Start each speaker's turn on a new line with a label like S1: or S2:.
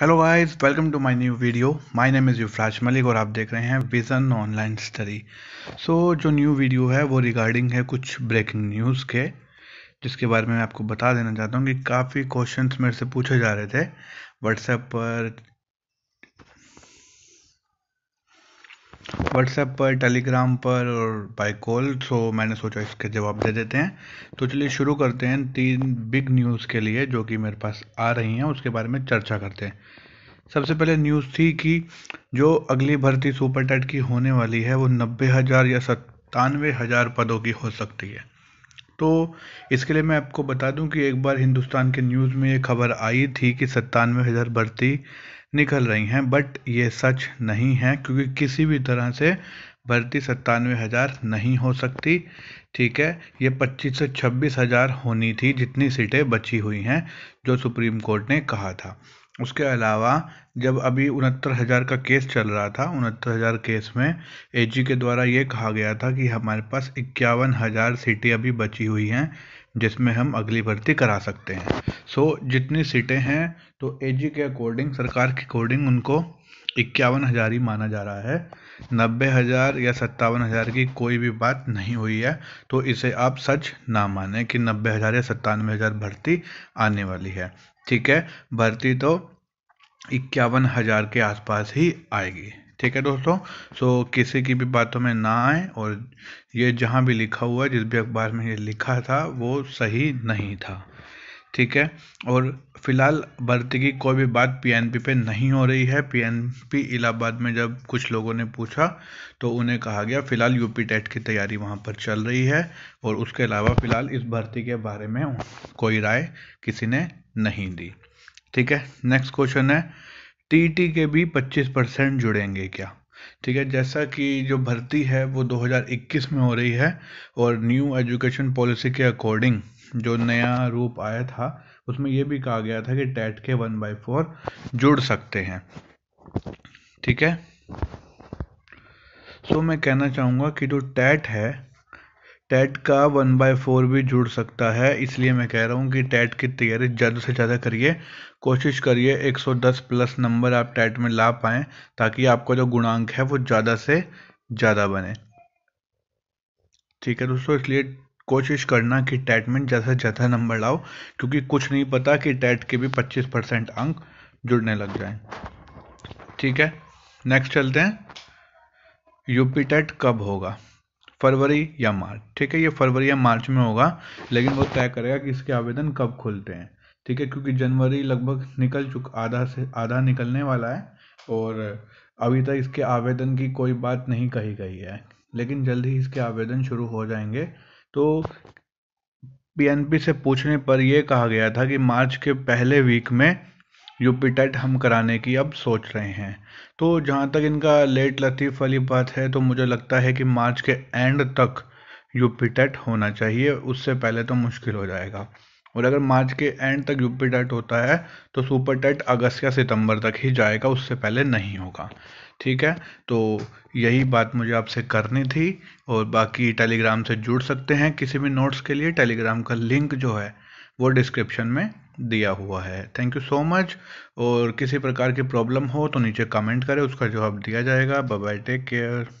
S1: hello guys welcome to my new video my name is Yuvraj Malik और आप देख रहे हैं विज़न ऑनलाइन स्टडी सो जो न्यू वीडियो है वो रिगार्डिंग है कुछ ब्रेकिंग न्यूज़ के जिसके बारे में मैं आपको बता देना चाहता हूँ कि काफ़ी क्वेश्चंस मेरे से पूछे जा रहे थे व्हाट्सएप पर व्हाट्सएप पर टेलीग्राम पर और बाय कॉल सो मैंने सोचा इसके जवाब दे देते हैं तो चलिए शुरू करते हैं तीन बिग न्यूज़ के लिए जो कि मेरे पास आ रही हैं उसके बारे में चर्चा करते हैं सबसे पहले न्यूज़ थी कि जो अगली भर्ती सुपर टेट की होने वाली है वो नब्बे हज़ार या सत्तानवे हज़ार पदों की हो सकती है तो इसके लिए मैं आपको बता दूं कि एक बार हिंदुस्तान के न्यूज़ में ये खबर आई थी कि सत्तानवे हज़ार भर्ती निकल रही हैं बट ये सच नहीं है क्योंकि किसी भी तरह से भर्ती सत्तानवे हज़ार नहीं हो सकती ठीक है ये पच्चीस से छब्बीस हज़ार होनी थी जितनी सीटें बची हुई हैं जो सुप्रीम कोर्ट ने कहा था उसके अलावा जब अभी उनहत्तर हज़ार का केस चल रहा था उनहत्तर हज़ार केस में एजी के द्वारा ये कहा गया था कि हमारे पास इक्यावन हज़ार सीटें अभी बची हुई हैं जिसमें हम अगली भर्ती करा सकते हैं सो जितनी सीटें हैं तो एजी के अकॉर्डिंग सरकार के अकॉर्डिंग उनको इक्यावन हज़ार ही माना जा रहा है नब्बे हज़ार या सत्तावन हज़ार की कोई भी बात नहीं हुई है तो इसे आप सच ना माने कि नब्बे हज़ार या सत्तानवे हज़ार भर्ती आने वाली है ठीक है भर्ती तो इक्यावन हज़ार के आसपास ही आएगी ठीक है दोस्तों सो so, किसी की भी बातों में ना आए और ये जहाँ भी लिखा हुआ है जिस भी अखबार में ये लिखा था वो सही नहीं था ठीक है और फिलहाल भर्ती की कोई भी बात पीएनपी पे नहीं हो रही है पीएनपी इलाहाबाद में जब कुछ लोगों ने पूछा तो उन्हें कहा गया फिलहाल यूपी टेट की तैयारी वहाँ पर चल रही है और उसके अलावा फिलहाल इस भर्ती के बारे में कोई राय किसी ने नहीं दी ठीक है नेक्स्ट क्वेश्चन है टीटी के भी 25 परसेंट जुड़ेंगे क्या ठीक है जैसा कि जो भर्ती है वो 2021 में हो रही है और न्यू एजुकेशन पॉलिसी के अकॉर्डिंग जो नया रूप आया था उसमें यह भी कहा गया था कि टेट के वन बाई फोर जुड़ सकते हैं ठीक है सो मैं कहना चाहूँगा कि जो टेट है टेट का वन बाय फोर भी जुड़ सकता है इसलिए मैं कह रहा हूँ कि टेट की तैयारी ज़्यादा से ज़्यादा करिए कोशिश करिए 110 प्लस नंबर आप टेट में ला पाएँ ताकि आपका जो गुणांक है वो ज़्यादा से ज़्यादा बने ठीक है दोस्तों इसलिए कोशिश करना कि टेट में ज़्यादा से ज़्यादा नंबर लाओ क्योंकि कुछ नहीं पता कि टेट के भी पच्चीस परसेंट अंक जुड़ने लग जाए ठीक है नेक्स्ट चलते हैं यूपी टेट कब होगा फरवरी या मार्च ठीक है ये फरवरी या मार्च में होगा लेकिन वो तय करेगा कि इसके आवेदन कब खुलते हैं ठीक है क्योंकि जनवरी लगभग निकल चुक आधा से आधा निकलने वाला है और अभी तक इसके आवेदन की कोई बात नहीं कही गई है लेकिन जल्द ही इसके आवेदन शुरू हो जाएंगे तो पीएनपी से पूछने पर यह कहा गया था कि मार्च के पहले वीक में यूपी हम कराने की अब सोच रहे हैं तो जहाँ तक इनका लेट लतीफ़ वाली बात है तो मुझे लगता है कि मार्च के एंड तक यूपी होना चाहिए उससे पहले तो मुश्किल हो जाएगा और अगर मार्च के एंड तक यूपी टेट होता है तो सुपर टेट अगस्त या सितंबर तक ही जाएगा उससे पहले नहीं होगा ठीक है तो यही बात मुझे आपसे करनी थी और बाकी टेलीग्राम से जुड़ सकते हैं किसी भी नोट्स के लिए टेलीग्राम का लिंक जो है वो डिस्क्रिप्शन में दिया हुआ है थैंक यू सो मच और किसी प्रकार की प्रॉब्लम हो तो नीचे कमेंट करें उसका जवाब दिया जाएगा बाय टेक केयर